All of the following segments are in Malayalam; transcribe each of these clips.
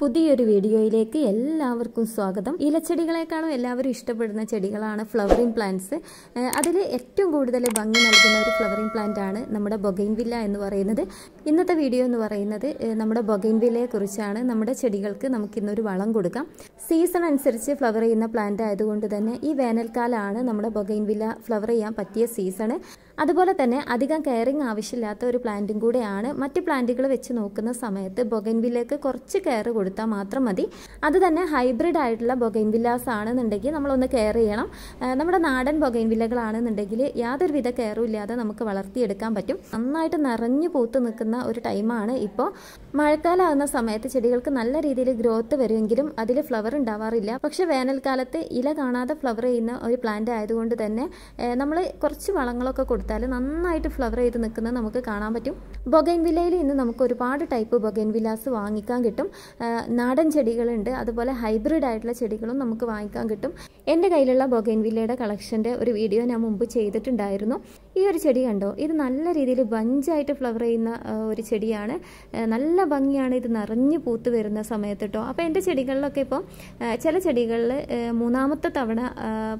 പുതിയൊരു വീഡിയോയിലേക്ക് എല്ലാവർക്കും സ്വാഗതം ഇലച്ചെടികളെക്കാളും എല്ലാവരും ഇഷ്ടപ്പെടുന്ന ചെടികളാണ് ഫ്ലവറിംഗ് പ്ലാന്റ്സ് അതിൽ ഏറ്റവും കൂടുതൽ ഭംഗി നൽകുന്ന ഒരു ഫ്ലവറിംഗ് പ്ലാന്റ് ആണ് നമ്മുടെ ബൊഗൈൻ വില്ല എന്ന് പറയുന്നത് ഇന്നത്തെ വീഡിയോ എന്ന് പറയുന്നത് നമ്മുടെ ബൊഗൈൻ നമ്മുടെ ചെടികൾക്ക് നമുക്ക് ഇന്നൊരു വളം കൊടുക്കാം സീസൺ അനുസരിച്ച് ഫ്ലവർ ചെയ്യുന്ന പ്ലാന്റ് ആയതുകൊണ്ട് തന്നെ ഈ വേനൽക്കാലമാണ് നമ്മുടെ ബൊഗൈൻ വില്ല ഫ്ലവർ ചെയ്യാൻ പറ്റിയ സീസണ് അതുപോലെ തന്നെ അധികം കെയറിങ് ആവശ്യമില്ലാത്ത ഒരു പ്ലാന്റും കൂടെയാണ് മറ്റ് പ്ലാന്റുകൾ വെച്ച് നോക്കുന്ന സമയത്ത് ബൊഗൻവില്ലേക്ക് കുറച്ച് കെയർ കൊടുത്താൽ മാത്രം മതി അത് തന്നെ ഹൈബ്രിഡ് ആയിട്ടുള്ള ബൊഗൻവില്ലാസ് ആണെന്നുണ്ടെങ്കിൽ നമ്മളൊന്ന് കെയർ ചെയ്യണം നമ്മുടെ നാടൻ ബൊഗൻവില്ലകളാണെന്നുണ്ടെങ്കിൽ യാതൊരുവിധ കെയറും ഇല്ലാതെ നമുക്ക് വളർത്തിയെടുക്കാൻ പറ്റും നന്നായിട്ട് നിറഞ്ഞു പൂത്ത് നിൽക്കുന്ന ഒരു ടൈമാണ് ഇപ്പോൾ മഴക്കാലമാകുന്ന സമയത്ത് ചെടികൾക്ക് നല്ല രീതിയിൽ ഗ്രോത്ത് വരുമെങ്കിലും അതിൽ ഫ്ലവർ ഉണ്ടാവാറില്ല പക്ഷെ വേനൽക്കാലത്ത് ഇല കാണാതെ ഫ്ലവർ ചെയ്യുന്ന ഒരു പ്ലാന്റ് ആയതുകൊണ്ട് തന്നെ നമ്മൾ കുറച്ച് വളങ്ങളൊക്കെ കൊടുത്ത് കൊടുത്താൽ നന്നായിട്ട് ഫ്ലവർ ചെയ്ത് നിൽക്കുന്നത് നമുക്ക് കാണാൻ പറ്റും ബൊഗൈൻ വില്ലയിൽ ഇന്ന് നമുക്ക് ഒരുപാട് ടൈപ്പ് ബൊഗൈൻ വില്ലാസ് വാങ്ങിക്കാൻ കിട്ടും നാടൻ ചെടികളുണ്ട് അതുപോലെ ഹൈബ്രിഡ് ആയിട്ടുള്ള ചെടികളും നമുക്ക് വാങ്ങിക്കാൻ കിട്ടും എൻ്റെ കയ്യിലുള്ള ബൊഗൈൻ വില്ലയുടെ കളക്ഷൻ്റെ ഒരു വീഡിയോ ഞാൻ മുമ്പ് ചെയ്തിട്ടുണ്ടായിരുന്നു ഈ ഒരു ചെടി കണ്ടോ ഇത് നല്ല രീതിയിൽ ബഞ്ചായിട്ട് ഫ്ലവർ ചെയ്യുന്ന ഒരു ചെടിയാണ് നല്ല ഭംഗിയാണ് ഇത് നിറഞ്ഞു പൂത്ത് വരുന്ന സമയത്ത് കേട്ടോ അപ്പോൾ എൻ്റെ ചെടികളിലൊക്കെ ഇപ്പോൾ ചില ചെടികളിൽ മൂന്നാമത്തെ തവണ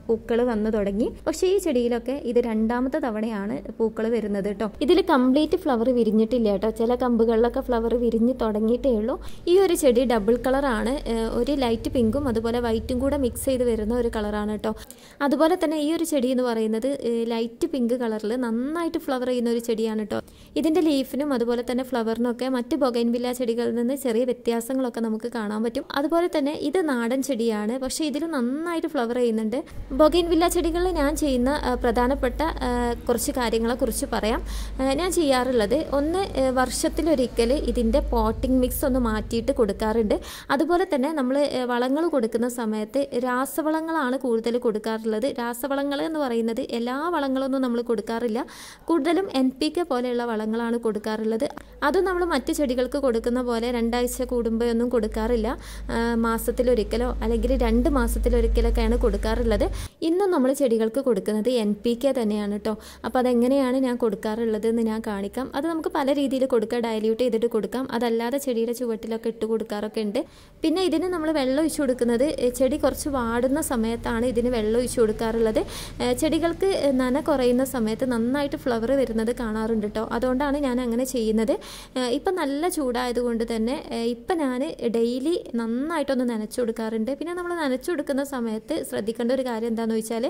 പൂക്കൾ വന്നു തുടങ്ങി പക്ഷേ ഈ ചെടിയിലൊക്കെ ഇത് രണ്ടാമത്തെ തവണയാണ് തന്നെയാണ് പൂക്കൾ വരുന്നത് കേട്ടോ ഇതിൽ കംപ്ലീറ്റ് ഫ്ലവർ വിരിഞ്ഞിട്ടില്ല കേട്ടോ ചില കമ്പുകളിലൊക്കെ ഫ്ലവർ വിരിഞ്ഞ് തുടങ്ങിയിട്ടേ ഉള്ളൂ ഈ ഒരു ചെടി ഡബിൾ കളറാണ് ഒരു ലൈറ്റ് പിങ്കും അതുപോലെ വൈറ്റും കൂടെ മിക്സ് ചെയ്ത് വരുന്ന ഒരു കളറാണ് കേട്ടോ അതുപോലെ തന്നെ ഈ ഒരു ചെടി എന്ന് പറയുന്നത് ലൈറ്റ് പിങ്ക് കളറിൽ നന്നായിട്ട് ഫ്ലവർ ചെയ്യുന്ന ഒരു ചെടിയാണ് കേട്ടോ ഇതിൻ്റെ ലീഫിനും അതുപോലെ തന്നെ ഫ്ലവറിനൊക്കെ മറ്റ് ബൊഗൈൻവില്ല ചെടികളിൽ നിന്ന് ചെറിയ വ്യത്യാസങ്ങളൊക്കെ നമുക്ക് കാണാൻ പറ്റും അതുപോലെ തന്നെ ഇത് നാടൻ ചെടിയാണ് പക്ഷെ ഇതിൽ നന്നായിട്ട് ഫ്ലവർ ചെയ്യുന്നുണ്ട് ബൊഗൈൻവില്ല ചെടികളിൽ ഞാൻ ചെയ്യുന്ന പ്രധാനപ്പെട്ട കുറച്ച് കുറച്ച് കാര്യങ്ങളെക്കുറിച്ച് പറയാം ഞാൻ ചെയ്യാറുള്ളത് ഒന്ന് വർഷത്തിലൊരിക്കൽ ഇതിൻ്റെ പോട്ടിംഗ് മിക്സ് ഒന്ന് മാറ്റിയിട്ട് കൊടുക്കാറുണ്ട് അതുപോലെ തന്നെ നമ്മൾ വളങ്ങൾ കൊടുക്കുന്ന സമയത്ത് രാസവളങ്ങളാണ് കൂടുതൽ കൊടുക്കാറുള്ളത് രാസവളങ്ങൾ എന്ന് പറയുന്നത് എല്ലാ വളങ്ങളൊന്നും നമ്മൾ കൊടുക്കാറില്ല കൂടുതലും എൻ പി കെ പോലെയുള്ള വളങ്ങളാണ് കൊടുക്കാറുള്ളത് അതും നമ്മൾ മറ്റ് ചെടികൾക്ക് കൊടുക്കുന്ന പോലെ രണ്ടാഴ്ച കൂടുമ്പോൾ ഒന്നും കൊടുക്കാറില്ല മാസത്തിലൊരിക്കലോ അല്ലെങ്കിൽ രണ്ട് മാസത്തിലൊരിക്കലൊക്കെയാണ് കൊടുക്കാറുള്ളത് ഇന്നും നമ്മൾ ചെടികൾക്ക് കൊടുക്കുന്നത് എൻ പി കെ തന്നെയാണ് കേട്ടോ അപ്പം അപ്പോൾ അതെങ്ങനെയാണ് ഞാൻ കൊടുക്കാറുള്ളത് എന്ന് ഞാൻ കാണിക്കാം അത് നമുക്ക് പല രീതിയിൽ കൊടുക്കാം ഡയല്യൂട്ട് ചെയ്തിട്ട് കൊടുക്കാം അതല്ലാതെ ചെടിയുടെ ചുവട്ടിലൊക്കെ ഇട്ട് കൊടുക്കാറൊക്കെ ഉണ്ട് പിന്നെ ഇതിന് നമ്മൾ വെള്ളം ഒഴിച്ചു കൊടുക്കുന്നത് ചെടി കുറച്ച് വാടുന്ന സമയത്താണ് ഇതിന് വെള്ളം ഒഴിച്ചു കൊടുക്കാറുള്ളത് ചെടികൾക്ക് നന കുറയുന്ന സമയത്ത് നന്നായിട്ട് ഫ്ലവർ വരുന്നത് കാണാറുണ്ട് കേട്ടോ അതുകൊണ്ടാണ് ഞാൻ അങ്ങനെ ചെയ്യുന്നത് ഇപ്പം നല്ല ചൂടായതുകൊണ്ട് തന്നെ ഇപ്പം ഞാൻ ഡെയിലി നന്നായിട്ടൊന്ന് നനച്ചു കൊടുക്കാറുണ്ട് പിന്നെ നമ്മൾ നനച്ചു കൊടുക്കുന്ന സമയത്ത് ശ്രദ്ധിക്കേണ്ട ഒരു കാര്യം എന്താണെന്ന് വെച്ചാൽ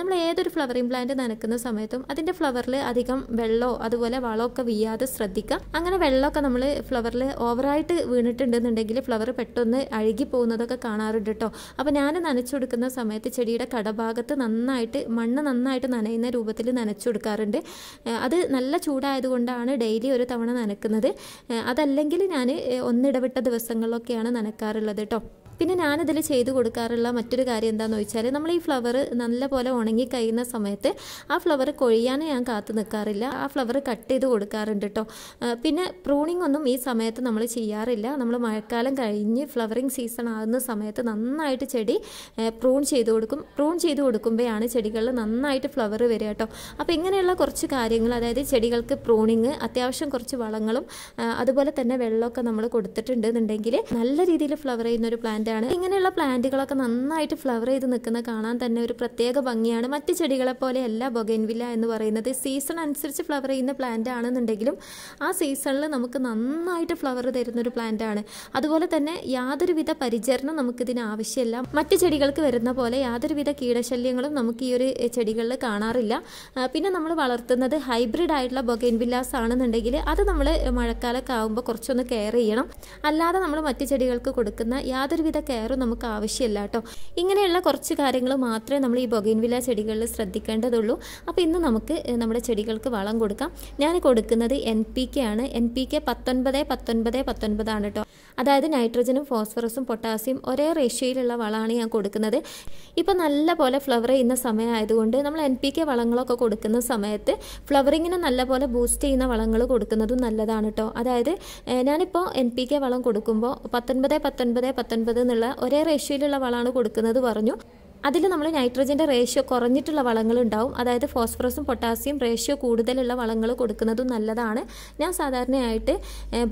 നമ്മൾ ഏതൊരു ഫ്ലവറിങ് പ്ലാന്റ് നനക്കുന്ന സമയത്തും അതിൻ്റെ ഫ്ലവറിൽ അധികം വെള്ളമോ അതുപോലെ ഒക്കെ വീയാതെ ശ്രദ്ധിക്കുക അങ്ങനെ വെള്ളമൊക്കെ നമ്മൾ ഫ്ലവറിൽ ഓവറായിട്ട് വീണിട്ടുണ്ടെന്നുണ്ടെങ്കിൽ ഫ്ലവർ പെട്ടെന്ന് അഴുകി പോകുന്നതൊക്കെ കാണാറുണ്ട് കേട്ടോ അപ്പോൾ ഞാൻ നനച്ചു കൊടുക്കുന്ന സമയത്ത് ചെടിയുടെ കടഭാഗത്ത് നന്നായിട്ട് മണ്ണ് നന്നായിട്ട് നനയുന്ന രൂപത്തിൽ നനച്ചു കൊടുക്കാറുണ്ട് അത് നല്ല ചൂടായതുകൊണ്ടാണ് ഡെയിലി ഒരു തവണ നനക്കുന്നത് അതല്ലെങ്കിൽ ഞാൻ ഒന്നിടവിട്ട ദിവസങ്ങളിലൊക്കെയാണ് നനക്കാറുള്ളത് കേട്ടോ പിന്നെ ഞാനിതിൽ ചെയ്തു കൊടുക്കാറുള്ള മറ്റൊരു കാര്യം എന്താണെന്ന് വെച്ചാൽ നമ്മൾ ഈ ഫ്ലവർ നല്ലപോലെ ഉണങ്ങി കഴിയുന്ന സമയത്ത് ആ ഫ്ലവർ കൊഴിയാനേ ഞാൻ കാത്തു നിൽക്കാറില്ല ആ ഫ്ലവർ കട്ട് ചെയ്ത് കൊടുക്കാറുണ്ട് കേട്ടോ പിന്നെ പ്രൂണിംഗ് ഒന്നും ഈ സമയത്ത് നമ്മൾ ചെയ്യാറില്ല നമ്മൾ മഴക്കാലം കഴിഞ്ഞ് ഫ്ലവറിങ് സീസൺ ആകുന്ന സമയത്ത് നന്നായിട്ട് ചെടി പ്രൂൺ ചെയ്ത് കൊടുക്കും പ്രൂൺ ചെയ്ത് കൊടുക്കുമ്പോഴാണ് ചെടികളിൽ നന്നായിട്ട് ഫ്ലവർ വരിക കേട്ടോ അപ്പോൾ ഇങ്ങനെയുള്ള കുറച്ച് കാര്യങ്ങൾ അതായത് ചെടികൾക്ക് പ്രൂണിങ് അത്യാവശ്യം കുറച്ച് വളങ്ങളും അതുപോലെ തന്നെ വെള്ളമൊക്കെ നമ്മൾ കൊടുത്തിട്ടുണ്ട് എന്നുണ്ടെങ്കിൽ നല്ല രീതിയിൽ ഫ്ലവർ ചെയ്യുന്ന ഒരു പ്ലാന്റ് പ്ലാന്റാണ് ഇങ്ങനെയുള്ള പ്ലാന്റുകളൊക്കെ നന്നായിട്ട് ഫ്ലവർ ചെയ്ത് നിൽക്കുന്ന കാണാൻ തന്നെ ഒരു പ്രത്യേക ഭംഗിയാണ് മറ്റ് ചെടികളെ പോലെ അല്ല ബൊഗൻവില്ല എന്ന് പറയുന്നത് സീസൺ അനുസരിച്ച് ഫ്ലവർ ചെയ്യുന്ന പ്ലാന്റ് ആണെന്നുണ്ടെങ്കിലും ആ സീസണിൽ നമുക്ക് നന്നായിട്ട് ഫ്ലവർ പ്ലാന്റ് പ്ലാന്റാണ് അതുപോലെ തന്നെ യാതൊരുവിധ പരിചരണം നമുക്കിതിന് ആവശ്യമില്ല മറ്റ് ചെടികൾക്ക് വരുന്ന പോലെ യാതൊരുവിധ കീടശല്യങ്ങളും നമുക്ക് ഈ ഒരു ചെടികളിൽ കാണാറില്ല പിന്നെ നമ്മൾ വളർത്തുന്നത് ഹൈബ്രിഡ് ആയിട്ടുള്ള ബൊഗൻവില്ലാസ് ആണെന്നുണ്ടെങ്കിൽ അത് നമ്മൾ മഴക്കാലത്ത് ആകുമ്പോൾ കുറച്ചൊന്ന് കെയർ ചെയ്യണം അല്ലാതെ നമ്മൾ മറ്റ് ചെടികൾക്ക് കൊടുക്കുന്ന യാതൊരുവിധ ഒരുവിധ കെയറും നമുക്ക് ആവശ്യമില്ല കേട്ടോ ഇങ്ങനെയുള്ള കുറച്ച് കാര്യങ്ങൾ മാത്രമേ നമ്മൾ ഈ ബൊഗൈൻവില ചെടികളിൽ ശ്രദ്ധിക്കേണ്ടതുള്ളൂ അപ്പോൾ ഇന്ന് നമുക്ക് നമ്മുടെ ചെടികൾക്ക് വളം കൊടുക്കാം ഞാൻ കൊടുക്കുന്നത് എൻ പി കെ ആണ് എൻ പി കെ പത്തൊൻപത് പത്തൊൻപത് പത്തൊൻപതാണ് കേട്ടോ അതായത് നൈട്രജനും ഫോസ്ഫറസും പൊട്ടാസ്യം ഒരേ റേഷ്യോയിലുള്ള വളമാണ് ഞാൻ കൊടുക്കുന്നത് ഇപ്പോൾ നല്ല പോലെ ഫ്ലവർ ചെയ്യുന്ന സമയമായതുകൊണ്ട് നമ്മൾ എൻ പി കെ വളങ്ങളൊക്കെ കൊടുക്കുന്ന സമയത്ത് ഫ്ലവറിങ്ങിനെ നല്ല പോലെ ബൂസ്റ്റ് ചെയ്യുന്ന വളങ്ങൾ കൊടുക്കുന്നതും നല്ലതാണ് കേട്ടോ അതായത് ഞാനിപ്പോൾ എൻ പി കെ വളം കൊടുക്കുമ്പോൾ പത്തൊൻപത് പത്തൊൻപത് പത്തൊൻപത് എന്നുള്ള ഒരേ റേഷ്യയിലുള്ള വളമാണ് കൊടുക്കുന്നത് പറഞ്ഞു അതിൽ നമ്മൾ നൈട്രജൻ്റെ റേഷ്യോ കുറഞ്ഞിട്ടുള്ള വളങ്ങൾ ഉണ്ടാവും അതായത് ഫോസ്ഫറസും പൊട്ടാസ്യം റേഷ്യോ കൂടുതലുള്ള വളങ്ങൾ കൊടുക്കുന്നതും നല്ലതാണ് ഞാൻ സാധാരണയായിട്ട്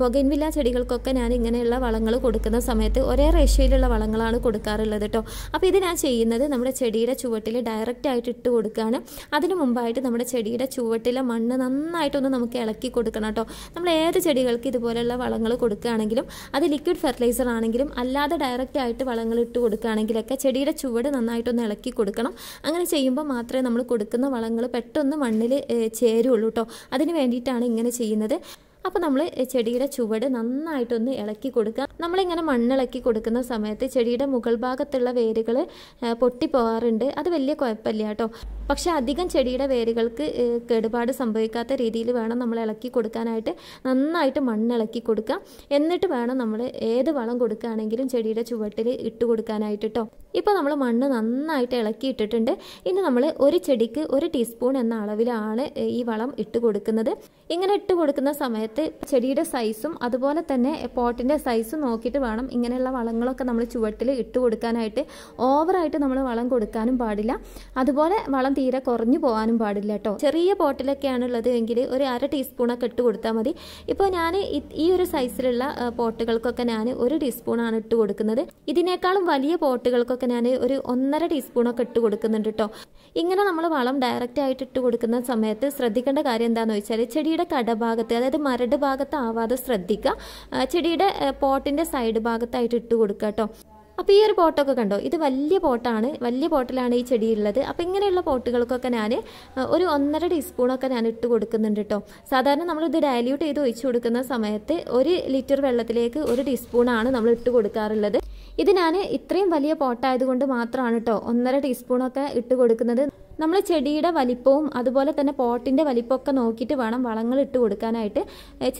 പുകൻവില്ല ചെടികൾക്കൊക്കെ ഞാൻ ഇങ്ങനെയുള്ള വളങ്ങൾ കൊടുക്കുന്ന സമയത്ത് ഒരേ റേഷ്യോയിലുള്ള വളങ്ങളാണ് കൊടുക്കാറുള്ളത് കേട്ടോ അപ്പോൾ ഇത് ഞാൻ ചെയ്യുന്നത് നമ്മുടെ ചെടിയുടെ ചുവട്ടിൽ ഡയറക്റ്റ് ആയിട്ട് ഇട്ട് കൊടുക്കുകയാണ് അതിന് മുമ്പായിട്ട് നമ്മുടെ ചെടിയുടെ ചുവട്ടിലെ മണ്ണ് നന്നായിട്ടൊന്ന് നമുക്ക് ഇളക്കി കൊടുക്കണം കേട്ടോ നമ്മൾ ഏത് ചെടികൾക്ക് ഇതുപോലെയുള്ള വളങ്ങൾ കൊടുക്കുകയാണെങ്കിലും അത് ലിക്വിഡ് ഫെർട്ടിലൈസർ ആണെങ്കിലും അല്ലാതെ ഡയറക്റ്റ് ആയിട്ട് വളങ്ങൾ ഇട്ട് കൊടുക്കുകയാണെങ്കിലൊക്കെ ചെടിയുടെ ചുവട് നന്നായിട്ട് നന്നായിട്ടൊന്ന് ഇളക്കി കൊടുക്കണം അങ്ങനെ ചെയ്യുമ്പോൾ മാത്രമേ നമ്മൾ കൊടുക്കുന്ന വളങ്ങൾ പെട്ടെന്ന് മണ്ണിൽ ചേരുള്ളൂ കേട്ടോ അതിന് വേണ്ടിയിട്ടാണ് ഇങ്ങനെ ചെയ്യുന്നത് അപ്പോൾ നമ്മൾ ചെടിയുടെ ചുവട് നന്നായിട്ടൊന്ന് ഇളക്കി കൊടുക്കുക നമ്മളിങ്ങനെ മണ്ണിളക്കി കൊടുക്കുന്ന സമയത്ത് ചെടിയുടെ മുകൾ ഭാഗത്തുള്ള വേരുകൾ പൊട്ടിപ്പോവാറുണ്ട് അത് വലിയ കുഴപ്പമില്ല കേട്ടോ പക്ഷെ അധികം ചെടിയുടെ വേരുകൾക്ക് കേടുപാട് സംഭവിക്കാത്ത രീതിയിൽ വേണം നമ്മൾ ഇളക്കി കൊടുക്കാനായിട്ട് നന്നായിട്ട് മണ്ണിളക്കി കൊടുക്കുക എന്നിട്ട് വേണം നമ്മൾ ഏത് വളം കൊടുക്കുകയാണെങ്കിലും ചെടിയുടെ ചുവട്ടിൽ ഇട്ട് കൊടുക്കാനായിട്ട് കേട്ടോ ഇപ്പോൾ നമ്മൾ മണ്ണ് നന്നായിട്ട് ഇളക്കി ഇട്ടിട്ടുണ്ട് ഇനി നമ്മൾ ഒരു ചെടിക്ക് ഒരു ടീസ്പൂൺ എന്ന അളവിലാണ് ഈ വളം ഇട്ട് കൊടുക്കുന്നത് ഇങ്ങനെ ഇട്ട് കൊടുക്കുന്ന സമയത്ത് എടുത്ത് ചെടിയുടെ സൈസും അതുപോലെ തന്നെ പോട്ടിൻ്റെ സൈസും നോക്കിയിട്ട് വേണം ഇങ്ങനെയുള്ള വളങ്ങളൊക്കെ നമ്മൾ ചുവട്ടിൽ ഇട്ട് കൊടുക്കാനായിട്ട് ഓവറായിട്ട് നമ്മൾ വളം കൊടുക്കാനും പാടില്ല അതുപോലെ വളം തീരെ കുറഞ്ഞു പോകാനും പാടില്ല കേട്ടോ ചെറിയ പോട്ടിലൊക്കെയാണ് ഉള്ളത് എങ്കിൽ ഒരു അര ടീസ്പൂണൊക്കെ ഇട്ട് കൊടുത്താൽ മതി ഇപ്പോൾ ഞാൻ ഈ ഒരു സൈസിലുള്ള പോട്ടുകൾക്കൊക്കെ ഞാൻ ഒരു ടീസ്പൂണാണ് ഇട്ട് കൊടുക്കുന്നത് ഇതിനേക്കാളും വലിയ പോട്ടുകൾക്കൊക്കെ ഞാൻ ഒരു ഒന്നര ടീസ്പൂണൊക്കെ ഇട്ട് കൊടുക്കുന്നുണ്ട് കേട്ടോ ഇങ്ങനെ നമ്മൾ വളം ഡയറക്റ്റ് ആയിട്ട് ഇട്ട് കൊടുക്കുന്ന സമയത്ത് ശ്രദ്ധിക്കേണ്ട കാര്യം എന്താണെന്ന് വെച്ചാൽ ചെടിയുടെ കടഭാഗത്ത് അതായത് മര ചരട് ഭാഗത്ത് ആവാതെ ശ്രദ്ധിക്കുക ചെടിയുടെ പോട്ടിൻ്റെ സൈഡ് ഭാഗത്തായിട്ട് ഇട്ട് കൊടുക്കുക കേട്ടോ അപ്പോൾ ഈ ഒരു പോട്ടൊക്കെ കണ്ടോ ഇത് വലിയ പോട്ടാണ് വലിയ പോട്ടിലാണ് ഈ ചെടി ഉള്ളത് അപ്പോൾ ഇങ്ങനെയുള്ള പോട്ടുകൾക്കൊക്കെ ഞാൻ ഒരു ഒന്നര ടീസ്പൂണൊക്കെ ഞാൻ ഇട്ട് കൊടുക്കുന്നുണ്ട് കേട്ടോ സാധാരണ നമ്മളിത് ഡയല്യൂട്ട് ചെയ്ത് ഒഴിച്ചു കൊടുക്കുന്ന സമയത്ത് ഒരു ലിറ്റർ വെള്ളത്തിലേക്ക് ഒരു ടീസ്പൂണാണ് നമ്മൾ ഇട്ട് കൊടുക്കാറുള്ളത് ഇത് ഞാൻ ഇത്രയും വലിയ പോട്ടായതുകൊണ്ട് മാത്രമാണ് കേട്ടോ ഒന്നര ടീസ്പൂണൊക്കെ ഇട്ട് കൊടുക്കുന്നത് നമ്മൾ ചെടിയുടെ വലിപ്പവും അതുപോലെ തന്നെ പോട്ടിൻ്റെ വലിപ്പമൊക്കെ നോക്കിയിട്ട് വേണം വളങ്ങൾ ഇട്ട് കൊടുക്കാനായിട്ട്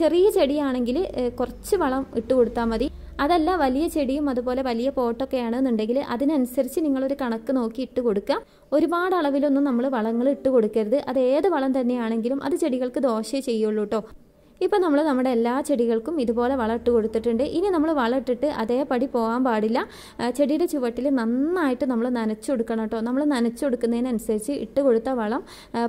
ചെറിയ ചെടിയാണെങ്കിൽ കുറച്ച് വളം ഇട്ട് കൊടുത്താൽ മതി അതല്ല വലിയ ചെടിയും അതുപോലെ വലിയ പോട്ടൊക്കെ ആണെന്നുണ്ടെങ്കിൽ അതിനനുസരിച്ച് നിങ്ങളൊരു കണക്ക് നോക്കി ഇട്ട് കൊടുക്കുക ഒരുപാട് അളവിലൊന്നും നമ്മൾ വളങ്ങൾ ഇട്ട് കൊടുക്കരുത് അത് ഏത് വളം തന്നെയാണെങ്കിലും അത് ചെടികൾക്ക് ദോഷേ ചെയ്യുള്ളൂ കേട്ടോ ഇപ്പോൾ നമ്മൾ നമ്മുടെ എല്ലാ ചെടികൾക്കും ഇതുപോലെ വളർട്ട് കൊടുത്തിട്ടുണ്ട് ഇനി നമ്മൾ വളർട്ടിട്ട് അതേപടി പോകാൻ പാടില്ല ചെടിയുടെ ചുവട്ടിൽ നന്നായിട്ട് നമ്മൾ നനച്ചു കൊടുക്കണം കേട്ടോ നമ്മൾ നനച്ചു കൊടുക്കുന്നതിനനുസരിച്ച് ഇട്ട് കൊടുത്ത വളം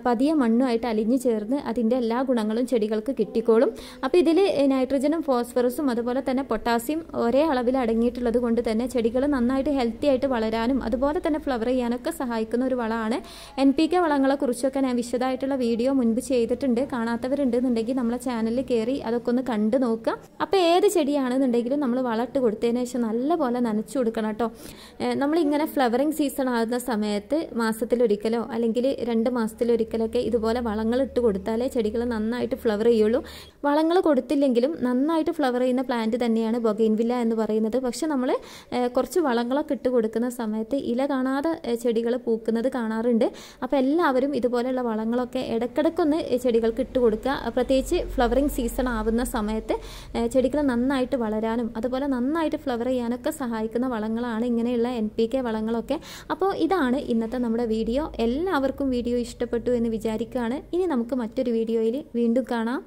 പതിയെ മണ്ണുമായിട്ട് അലിഞ്ഞു ചേർന്ന് അതിൻ്റെ എല്ലാ ഗുണങ്ങളും ചെടികൾക്ക് കിട്ടിക്കോളും അപ്പോൾ ഇതിൽ നൈട്രജനും ഫോസ്ഫറസും അതുപോലെ തന്നെ പൊട്ടാസ്യം ഒരേ അളവിൽ അടങ്ങിയിട്ടുള്ളത് കൊണ്ട് തന്നെ ചെടികൾ നന്നായിട്ട് ഹെൽത്തി ആയിട്ട് വളരാനും അതുപോലെ തന്നെ ഫ്ലവർ ചെയ്യാനൊക്കെ സഹായിക്കുന്ന ഒരു വളമാണ് എൻ പി കെ വളങ്ങളെക്കുറിച്ചൊക്കെ ഞാൻ വിശദമായിട്ടുള്ള വീഡിയോ മുൻപ് ചെയ്തിട്ടുണ്ട് കാണാത്തവരുണ്ടെന്നുണ്ടെങ്കിൽ നമ്മളെ ചാനലിൽ കയറി അതൊക്കെ ഒന്ന് കണ്ടു നോക്കുക അപ്പം ഏത് ചെടിയാണെന്നുണ്ടെങ്കിലും നമ്മൾ വളർട്ട് കൊടുത്തതിന് ശേഷം നല്ലപോലെ നനച്ചു കൊടുക്കണം കേട്ടോ നമ്മളിങ്ങനെ ഫ്ലവറിങ് സീസൺ ആകുന്ന സമയത്ത് മാസത്തിലൊരിക്കലോ അല്ലെങ്കിൽ രണ്ട് മാസത്തിലൊരിക്കലൊക്കെ ഇതുപോലെ വളങ്ങൾ ഇട്ട് കൊടുത്താലേ ചെടികൾ നന്നായിട്ട് ഫ്ലവർ ചെയ്യുള്ളൂ വളങ്ങൾ കൊടുത്തില്ലെങ്കിലും നന്നായിട്ട് ഫ്ലവർ ചെയ്യുന്ന പ്ലാന്റ് തന്നെയാണ് ബൊഗൈൻവില്ല എന്ന് പറയുന്നത് പക്ഷെ നമ്മൾ കുറച്ച് വളങ്ങളൊക്കെ ഇട്ട് കൊടുക്കുന്ന സമയത്ത് ഇല കാണാതെ ചെടികൾ പൂക്കുന്നത് കാണാറുണ്ട് അപ്പോൾ എല്ലാവരും ഇതുപോലെയുള്ള വളങ്ങളൊക്കെ ഇടയ്ക്കിടയ്ക്കൊന്ന് ചെടികൾക്ക് ഇട്ട് കൊടുക്കുക പ്രത്യേകിച്ച് ഫ്ലവറിങ് സീസൺ ആവുന്ന സമയത്ത് ചെടികൾ നന്നായിട്ട് വളരാനും അതുപോലെ നന്നായിട്ട് ഫ്ലവർ ചെയ്യാനൊക്കെ സഹായിക്കുന്ന വളങ്ങളാണ് ഇങ്ങനെയുള്ള എൻ പി കെ വളങ്ങളൊക്കെ അപ്പോൾ ഇതാണ് ഇന്നത്തെ നമ്മുടെ വീഡിയോ എല്ലാവർക്കും വീഡിയോ ഇഷ്ടപ്പെട്ടു എന്ന് വിചാരിക്കുകയാണ് ഇനി നമുക്ക് മറ്റൊരു വീഡിയോയിൽ വീണ്ടും കാണാം